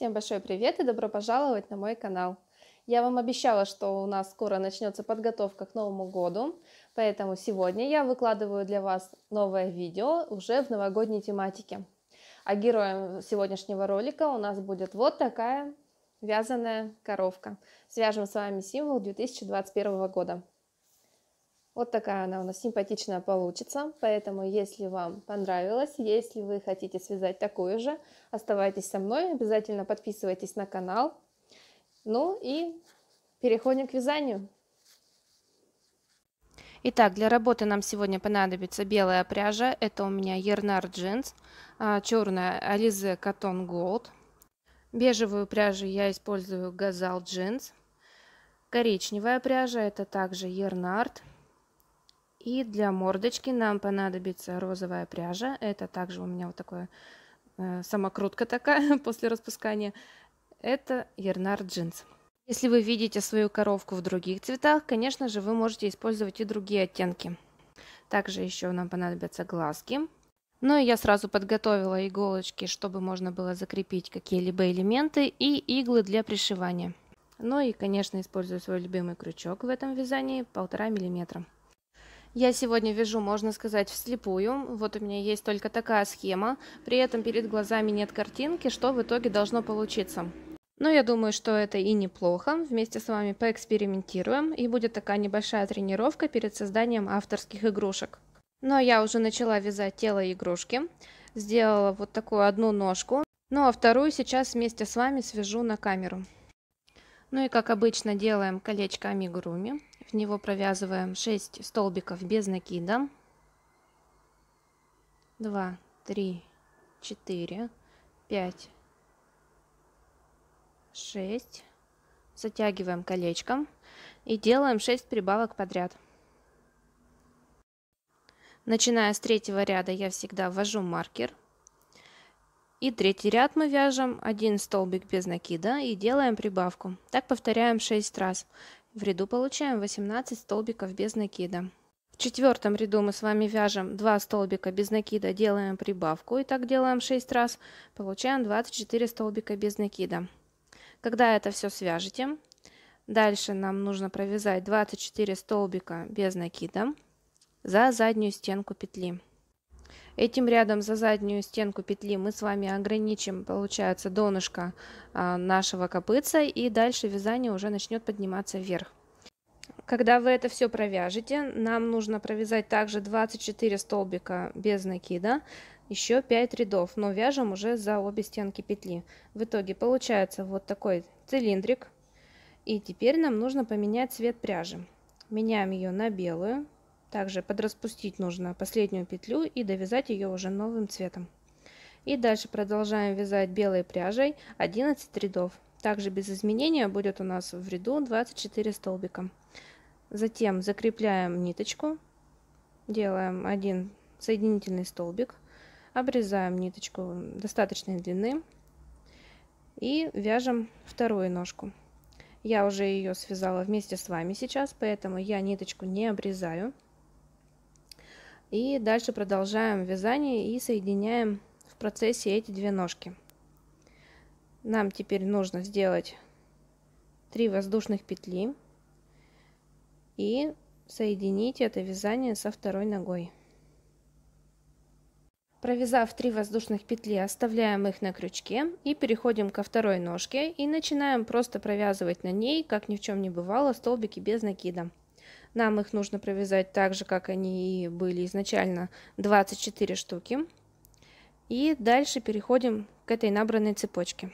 Всем большой привет и добро пожаловать на мой канал. Я вам обещала, что у нас скоро начнется подготовка к Новому году, поэтому сегодня я выкладываю для вас новое видео уже в новогодней тематике. А героем сегодняшнего ролика у нас будет вот такая вязаная коровка. Свяжем с вами символ 2021 года. Вот такая она у нас симпатичная получится. Поэтому, если вам понравилось, если вы хотите связать такую же, оставайтесь со мной, обязательно подписывайтесь на канал. Ну и переходим к вязанию. Итак, для работы нам сегодня понадобится белая пряжа, это у меня Ернар джинс, а, черная Alize Cotton Gold. Бежевую пряжу я использую Газал джинс. Коричневая пряжа, это также Ернард. И для мордочки нам понадобится розовая пряжа. Это также у меня вот такое э, самокрутка такая после распускания. Это ярнар джинс. Если вы видите свою коровку в других цветах, конечно же, вы можете использовать и другие оттенки. Также еще нам понадобятся глазки. Ну и я сразу подготовила иголочки, чтобы можно было закрепить какие-либо элементы и иглы для пришивания. Ну и, конечно, использую свой любимый крючок в этом вязании полтора миллиметра. Я сегодня вяжу, можно сказать, вслепую. Вот у меня есть только такая схема. При этом перед глазами нет картинки, что в итоге должно получиться. Но я думаю, что это и неплохо. Вместе с вами поэкспериментируем, и будет такая небольшая тренировка перед созданием авторских игрушек. Но ну, а я уже начала вязать тело игрушки. Сделала вот такую одну ножку. Ну а вторую сейчас вместе с вами свяжу на камеру. Ну и как обычно делаем колечко амигуруми в него провязываем 6 столбиков без накида 2 3 4 5 6 затягиваем колечком и делаем 6 прибавок подряд начиная с третьего ряда я всегда ввожу маркер и третий ряд мы вяжем один столбик без накида и делаем прибавку. Так повторяем 6 раз. В ряду получаем 18 столбиков без накида. В четвертом ряду мы с вами вяжем 2 столбика без накида, делаем прибавку и так делаем 6 раз, получаем 24 столбика без накида. Когда это все свяжете, дальше нам нужно провязать 24 столбика без накида за заднюю стенку петли. Этим рядом за заднюю стенку петли мы с вами ограничим, получается, донышко а, нашего копытца, и дальше вязание уже начнет подниматься вверх. Когда вы это все провяжете, нам нужно провязать также 24 столбика без накида, еще 5 рядов, но вяжем уже за обе стенки петли. В итоге получается вот такой цилиндрик. И теперь нам нужно поменять цвет пряжи. Меняем ее на белую. Также подраспустить нужно последнюю петлю и довязать ее уже новым цветом. И дальше продолжаем вязать белой пряжей 11 рядов. Также без изменения будет у нас в ряду 24 столбика. Затем закрепляем ниточку, делаем один соединительный столбик, обрезаем ниточку достаточной длины и вяжем вторую ножку. Я уже ее связала вместе с вами сейчас, поэтому я ниточку не обрезаю. И дальше продолжаем вязание и соединяем в процессе эти две ножки. Нам теперь нужно сделать 3 воздушных петли и соединить это вязание со второй ногой. Провязав 3 воздушных петли, оставляем их на крючке и переходим ко второй ножке и начинаем просто провязывать на ней, как ни в чем не бывало, столбики без накида. Нам их нужно провязать так же, как они и были изначально, 24 штуки. И дальше переходим к этой набранной цепочке.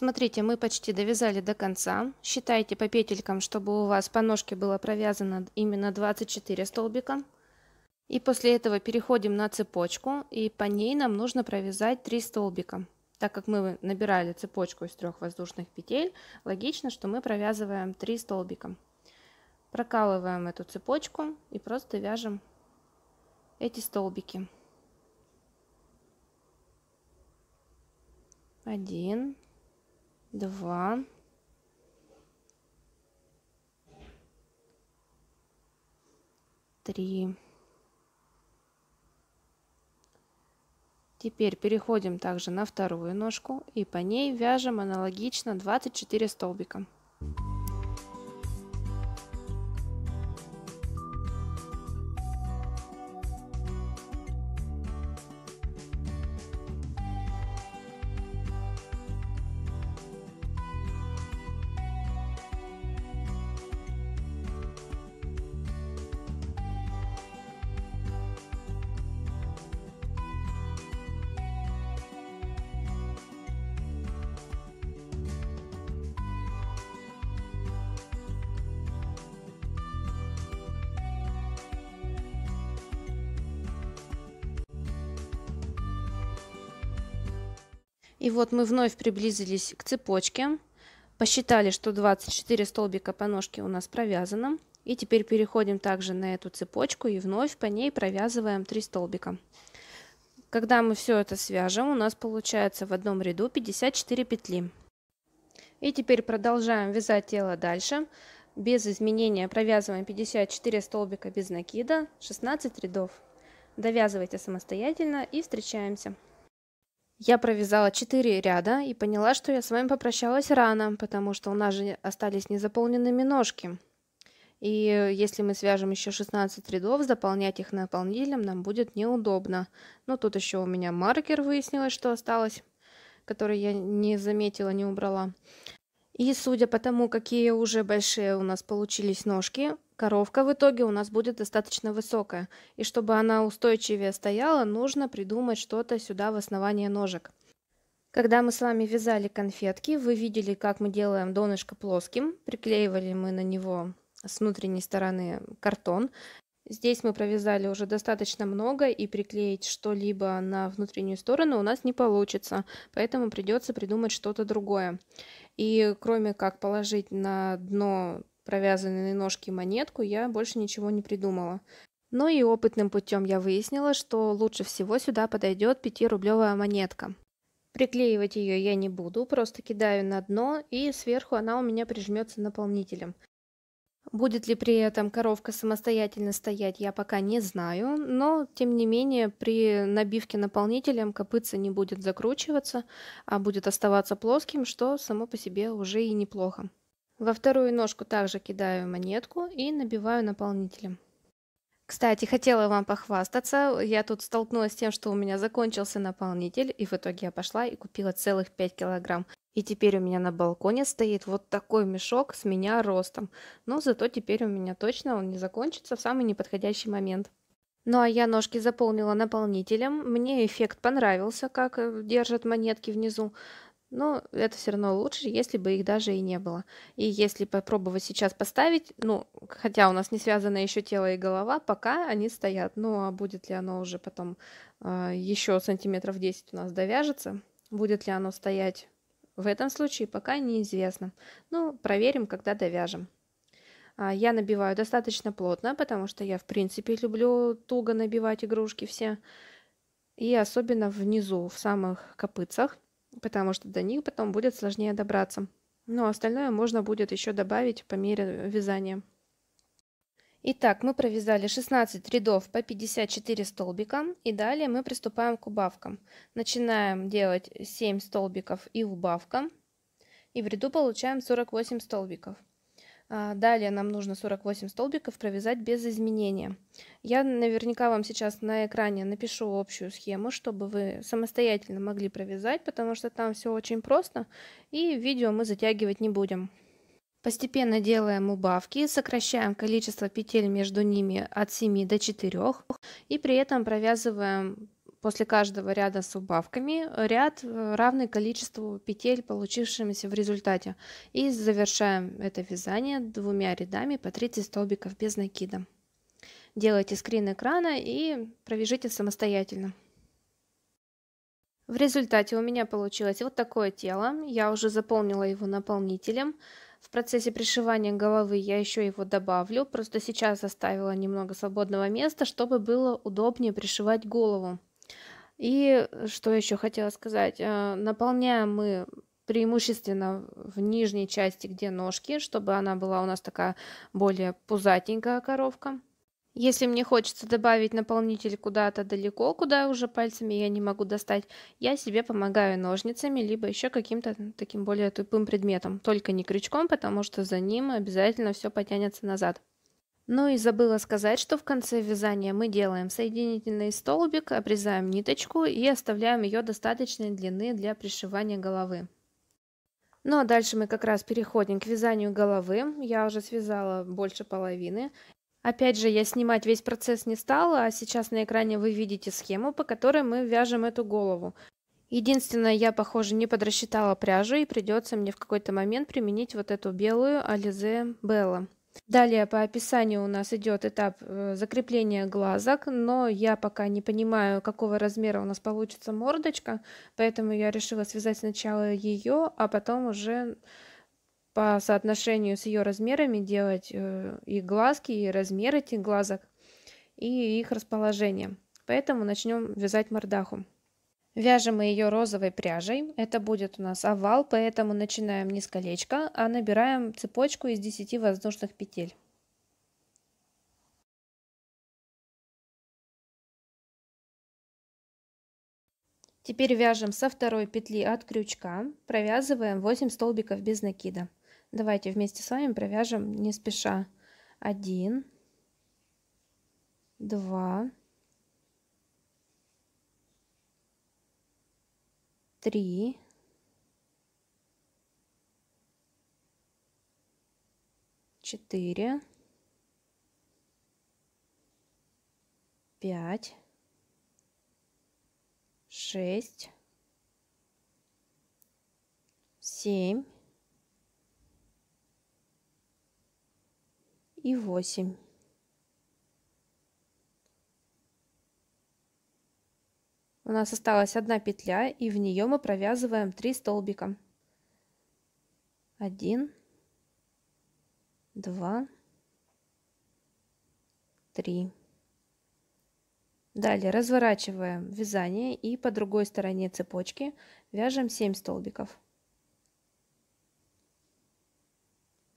Смотрите, мы почти довязали до конца. Считайте по петелькам, чтобы у вас по ножке было провязано именно 24 столбика. И после этого переходим на цепочку, и по ней нам нужно провязать 3 столбика. Так как мы набирали цепочку из трех воздушных петель, логично, что мы провязываем 3 столбика. Прокалываем эту цепочку и просто вяжем эти столбики. Один, два, три. Теперь переходим также на вторую ножку и по ней вяжем аналогично 24 столбика. И вот мы вновь приблизились к цепочке. Посчитали, что 24 столбика по ножке у нас провязано. И теперь переходим также на эту цепочку и вновь по ней провязываем 3 столбика. Когда мы все это свяжем, у нас получается в одном ряду 54 петли. И теперь продолжаем вязать тело дальше. Без изменения провязываем 54 столбика без накида, 16 рядов. Довязывайте самостоятельно и встречаемся. Я провязала 4 ряда и поняла, что я с вами попрощалась рано, потому что у нас же остались незаполненными ножки. И если мы свяжем еще 16 рядов, заполнять их наполнителем нам будет неудобно. Но тут еще у меня маркер выяснилось, что осталось, который я не заметила, не убрала. И судя по тому, какие уже большие у нас получились ножки, коровка в итоге у нас будет достаточно высокая. И чтобы она устойчивее стояла, нужно придумать что-то сюда в основание ножек. Когда мы с вами вязали конфетки, вы видели, как мы делаем донышко плоским. Приклеивали мы на него с внутренней стороны картон. Здесь мы провязали уже достаточно много, и приклеить что-либо на внутреннюю сторону у нас не получится, поэтому придется придумать что-то другое. И кроме как положить на дно провязанной ножки монетку, я больше ничего не придумала. Ну и опытным путем я выяснила, что лучше всего сюда подойдет 5-рублевая монетка. Приклеивать ее я не буду, просто кидаю на дно, и сверху она у меня прижмется наполнителем – Будет ли при этом коровка самостоятельно стоять, я пока не знаю, но тем не менее при набивке наполнителем копытце не будет закручиваться, а будет оставаться плоским, что само по себе уже и неплохо. Во вторую ножку также кидаю монетку и набиваю наполнителем. Кстати, хотела вам похвастаться. Я тут столкнулась с тем, что у меня закончился наполнитель, и в итоге я пошла и купила целых 5 килограмм. И теперь у меня на балконе стоит вот такой мешок с меня ростом. Но зато теперь у меня точно он не закончится в самый неподходящий момент. Ну а я ножки заполнила наполнителем. Мне эффект понравился, как э, держат монетки внизу но это все равно лучше, если бы их даже и не было. И если попробовать сейчас поставить, ну, хотя у нас не связано еще тело и голова, пока они стоят, ну, а будет ли оно уже потом э, а, еще сантиметров 10 у нас довяжется, будет ли оно стоять в этом случае, пока неизвестно. Ну, проверим, когда довяжем. А, я набиваю достаточно плотно, потому что я, в принципе, люблю туго набивать игрушки все. И особенно внизу, в самых копытцах потому что до них потом будет сложнее добраться. Но остальное можно будет еще добавить по мере э, вязания. Итак, мы провязали 16 рядов по 54 столбика и далее мы приступаем к убавкам. Начинаем делать 7 столбиков и убавка и в ряду получаем 48 столбиков. А, далее нам нужно 48 столбиков провязать без изменения. Я наверняка вам сейчас на экране напишу общую схему, чтобы вы самостоятельно могли провязать, потому что там все очень просто и видео мы затягивать не будем. Постепенно делаем убавки, сокращаем количество петель между ними от 7 до 4 и при этом провязываем после каждого ряда с убавками э, ряд, э, равный количеству петель, получившимся в результате. И завершаем это вязание двумя рядами по 30 столбиков без накида. Делайте скрин экрана и провяжите самостоятельно. В результате у меня получилось вот такое тело. Я уже заполнила его наполнителем. В процессе пришивания головы я еще его добавлю, просто сейчас оставила немного свободного места, чтобы было удобнее пришивать голову. И э, что еще хотела сказать? Э, наполняем мы преимущественно в нижней части, где ножки, чтобы она была у нас такая более пузатенькая коровка. Если мне хочется добавить наполнитель куда-то далеко, куда уже пальцами я не могу достать, я себе помогаю ножницами, либо еще каким-то таким более тупым предметом. Только не крючком, потому что за ним обязательно все потянется назад. Ну и забыла сказать, что в конце вязания мы делаем соединительный столбик, обрезаем ниточку и оставляем ее достаточной длины для пришивания головы. Ну а дальше мы как раз переходим к вязанию головы. Я уже связала больше половины. Опять же, я снимать весь процесс не стала, а сейчас на экране вы видите схему, по которой мы вяжем эту голову. Единственное, я, похоже, не подрасчитала пряжу, и придется мне в какой-то момент применить вот эту белую Ализе Белла. Далее по описанию у нас идет этап э, закрепления глазок, но я пока не понимаю, какого размера у нас получится мордочка, поэтому я решила связать сначала ее, а потом уже по соотношению с ее размерами делать э, и глазки, и размер этих глазок, и их расположение. Поэтому начнем вязать мордаху. Вяжем мы ее розовой пряжей, это будет у нас овал, поэтому начинаем не с колечка, а набираем цепочку из 10 воздушных петель. Теперь вяжем со второй петли от крючка, провязываем 8 столбиков без накида. Давайте вместе с вами провяжем не спеша. 1, 2, три, четыре, пять, шесть, семь и восемь. У нас осталась одна петля, и в нее мы провязываем 3 столбика. 1, 2, 3. Далее разворачиваем вязание и по другой стороне цепочки вяжем 7 столбиков.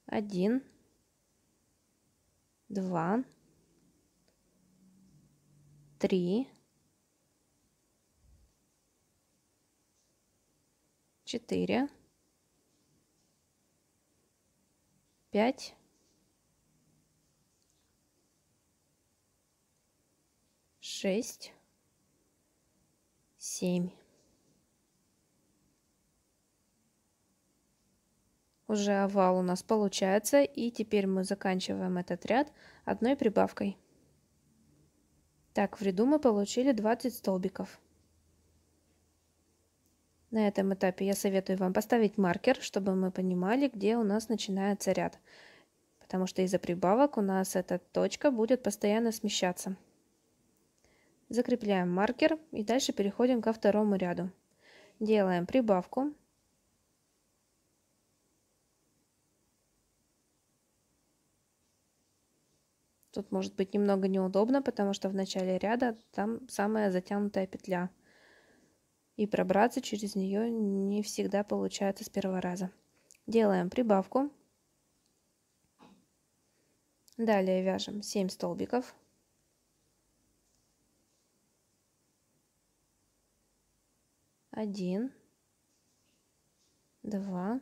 1, 2, 3, четыре, пять, шесть, семь. Уже овал у нас получается, и теперь мы заканчиваем этот ряд одной прибавкой. Так, в ряду мы получили 20 столбиков. На этом этапе я советую вам поставить маркер, чтобы мы понимали, где у нас начинается ряд, потому что из-за прибавок у нас эта точка будет постоянно смещаться. Закрепляем маркер и дальше переходим ко второму ряду. Делаем прибавку. Тут может быть немного неудобно, потому что в начале ряда там самая затянутая петля и пробраться через нее не всегда получается с первого раза. Делаем прибавку. Далее вяжем 7 столбиков. Один, два,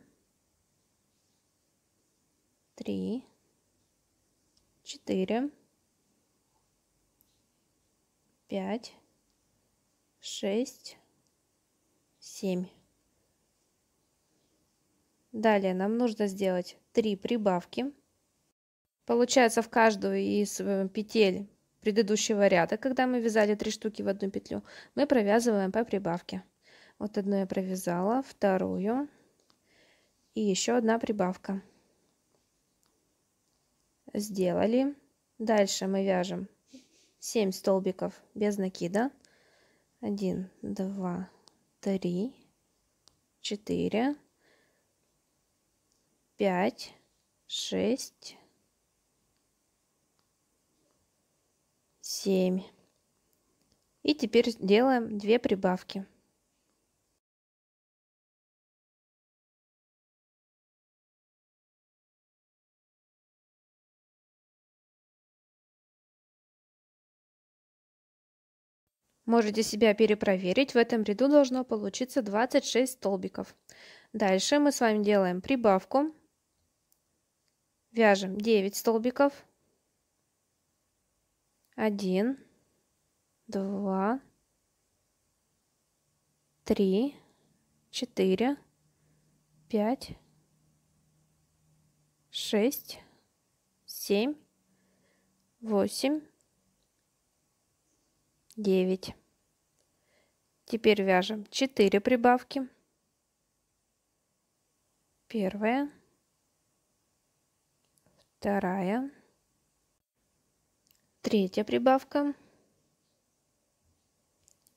три, четыре, пять, шесть, 7. Далее нам нужно сделать 3 прибавки. Получается в каждую из э, петель предыдущего ряда, когда мы вязали 3 штуки в одну петлю, мы провязываем по прибавке. Вот одну я провязала, вторую и еще одна прибавка. Сделали. Дальше мы вяжем 7 столбиков без накида. 1, 2, три, четыре, пять, шесть, семь. И теперь делаем две прибавки. Можете себя перепроверить, в этом ряду должно получиться 26 столбиков. Дальше мы с вами делаем прибавку, вяжем 9 столбиков, 1, 2, 3, 4, 5, 6, 7, 8, 9. Теперь вяжем 4 прибавки. Первая, вторая, третья прибавка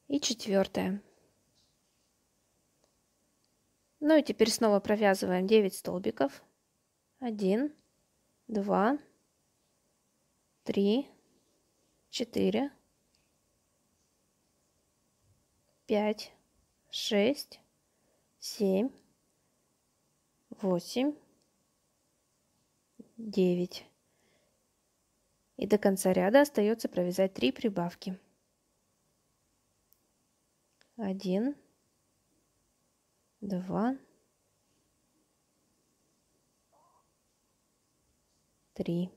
и четвертая. Ну и теперь снова провязываем 9 столбиков. 1, 2, 3, 4, пять, шесть, семь, восемь, девять. И до конца ряда остается провязать три прибавки. Один, два, три.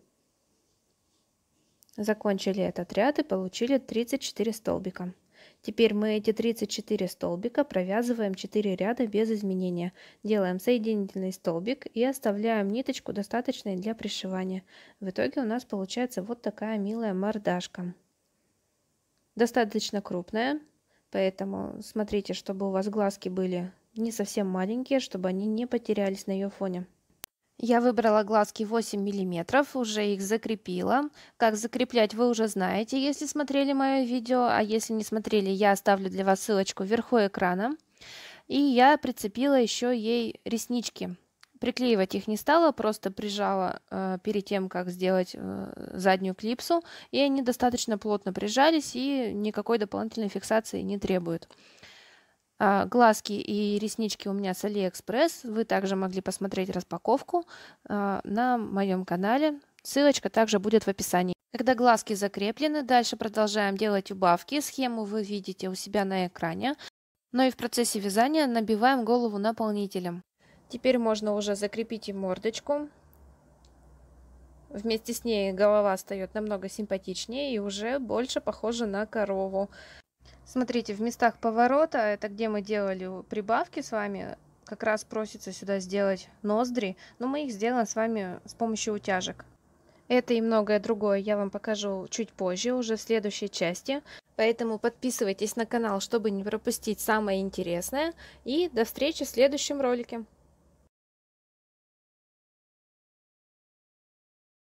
Закончили этот ряд и получили 34 столбика. Теперь мы эти 34 столбика провязываем 4 ряда без изменения. Делаем соединительный столбик и оставляем ниточку достаточной для пришивания. В итоге у нас получается вот такая милая мордашка. Достаточно крупная, поэтому смотрите, чтобы у вас глазки были не совсем маленькие, чтобы они не потерялись на ее фоне. Я выбрала глазки 8 мм, уже их закрепила. Как закреплять вы уже знаете, если смотрели мое видео, а если не смотрели, я оставлю для вас ссылочку вверху экрана. И я прицепила еще ей реснички. Приклеивать их не стала, просто прижала э, перед тем, как сделать э, заднюю клипсу, и они достаточно плотно прижались и никакой дополнительной фиксации не требуют. А, глазки и реснички у меня с AliExpress. Вы также могли посмотреть распаковку а, на моем канале. Ссылочка также будет в описании. Когда глазки закреплены, дальше продолжаем делать убавки. Схему вы видите у себя на экране. Но ну и в процессе вязания набиваем голову наполнителем. Теперь можно уже закрепить и мордочку. Вместе с ней голова встает намного симпатичнее и уже больше похожа на корову. Смотрите, в местах поворота, это где мы делали прибавки с вами, как раз просится сюда сделать ноздри, но мы их сделаем с вами с помощью утяжек. Это и многое другое я вам покажу чуть позже, уже в следующей части. Поэтому подписывайтесь на канал, чтобы не пропустить самое интересное. И до встречи в следующем ролике.